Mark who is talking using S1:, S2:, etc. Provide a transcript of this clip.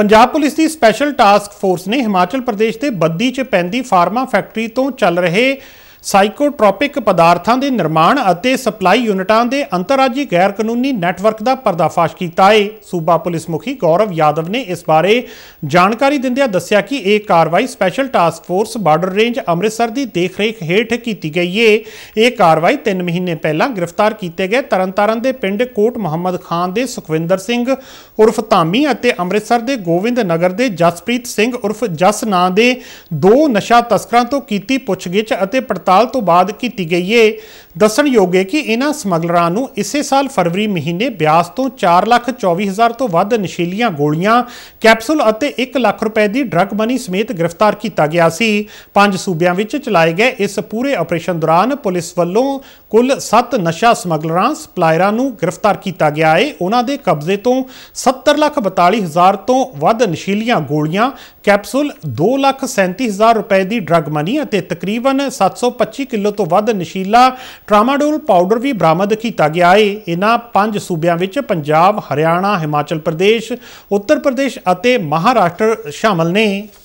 S1: Punjab police ਦੀ special task force ਨੇ ਹਿਮਾਚਲ ਪ੍ਰਦੇਸ਼ ਦੇ ਬੱਦੀ 'ਚ ਪੈਂਦੀ ਫਾਰਮਾ ਫੈਕਟਰੀ ਤੋਂ ਚੱਲ ਰਹੇ ਸਾਈਕੋਟ੍ਰੋਪਿਕ ਪਦਾਰਥਾਂ ਦੇ ਨਿਰਮਾਣ ਅਤੇ ਸਪਲਾਈ ਯੂਨਿਟਾਂ ਦੇ ਅੰਤਰਰਾਜੀ ਗੈਰ ਕਾਨੂੰਨੀ ਨੈਟਵਰਕ ਦਾ ਪਰਦਾਫਾਸ਼ ਕੀਤਾ ਹੈ ਸੂਬਾ ਪੁਲਿਸ ਮੁਖੀ ਗੌਰਵ ਯਾਦਵ ਨੇ ਇਸ ਬਾਰੇ ਜਾਣਕਾਰੀ ਦਿੰਦਿਆਂ ਦੱਸਿਆ ਕਿ ਇਹ ਕਾਰਵਾਈ special task force border range Amritsar ਦੀ ਦੇਖਰੇਖ ਹੇਠ ਕੀਤੀ ਗਈ ਹੈ ਇਹ ਕਾਰਵਾਈ 3 ਮਹੀਨੇ ਪਹਿਲਾਂ ਗ੍ਰਿਫਤਾਰ ਕੀਤੇ ਗਏ ਤਰਨਤਾਰਨ ਦੇ ਪਿੰਡ ਕੋਟ ਮੁਹੰਮਦ ਖਾਨ ਦੇ ਸੁਖਵਿੰਦਰ ਸਿੰਘ ਉਰਫ ਧਾਮੀ ਅਤੇ ਅੰਮ੍ਰਿਤਸਰ ਦੇ ਗੋਵਿੰਦ ਨਗਰ ਦੇ ਜਸਪ੍ਰੀਤ ਸਿੰਘ ਉਰਫ ਜਸ ਨਾਂ ਦੇ ਦੋ ਨਸ਼ਾ ਤਸਕਰਾਂ ਤੋਂ ਕੀਤੀ ਪੁੱਛਗਿੱਛ ਅਤੇ ਪੜਤਾਲ ਪੜਤਾਲ ਤੋਂ ਬਾਅਦ ਕੀਤੀ ਗਈ ਏ ਦੱਸਣਯੋਗ ਹੈ ਕਿ ਇਹਨਾਂ ਸਮਗਲਰਾਂ ਨੂੰ ਇਸੇ ਸਾਲ ਫਰਵਰੀ ਮਹੀਨੇ ਬਿਆਸ ਤੋਂ 424000 ਤੋਂ ਵੱਧ ਨਸ਼ੀਲੀਆਂ ਗੋਲੀਆਂ ਕੈਪਸੂਲ ਅਤੇ 1 ਲੱਖ ਰੁਪਏ ਦੀ ਡਰੱਗ ਮਨੀ ਸਮੇਤ ਗ੍ਰਿਫਤਾਰ ਕੀਤਾ ਗਿਆ ਸੀ ਪੰਜ ਸੂਬਿਆਂ ਵਿੱਚ ਚਲਾਏ ਗਏ ਇਸ ਪੂਰੇ ਆਪਰੇਸ਼ਨ ਦੌਰਾਨ ਪੁਲਿਸ ਵੱਲੋਂ ਕੁੱਲ 7 ਨਸ਼ਾ ਸਮਗਲਰਾਂ ਸਪਲਾਇਰਾਂ ਨੂੰ ਗ੍ਰਿਫਤਾਰ ਕੀਤਾ ਗਿਆ ਹੈ ਉਹਨਾਂ ਦੇ ਕਬਜ਼ੇ ਤੋਂ 70,42,000 ਤੋਂ ਵੱਧ ਨਸ਼ੀਲੀਆਂ ਗੋਲੀਆਂ ਕੈਪਸੂਲ 2,37,000 ਰੁਪਏ ਦੀ ਡਰੱਗ ਮਨੀ ਅਤੇ ਤਕਰੀਬਨ 700 25 ਕਿਲੋ ਤੋਂ ਵੱਧ ਨਸ਼ੀਲਾ ਟਰਾਮਾਡੋਲ ਪਾਊਡਰ ਵੀ ਬਰਾਮਦ ਕੀਤਾ ਗਿਆ ਹੈ ਇਹਨਾਂ ਪੰਜ ਸੂਬਿਆਂ ਵਿੱਚ ਪੰਜਾਬ ਹਰਿਆਣਾ ਹਿਮਾਚਲ ਪ੍ਰਦੇਸ਼ ਉੱਤਰ ਪ੍ਰਦੇਸ਼ ਅਤੇ ਮਹਾਰਾਸ਼ਟਰ ਸ਼ਾਮਲ ਨੇ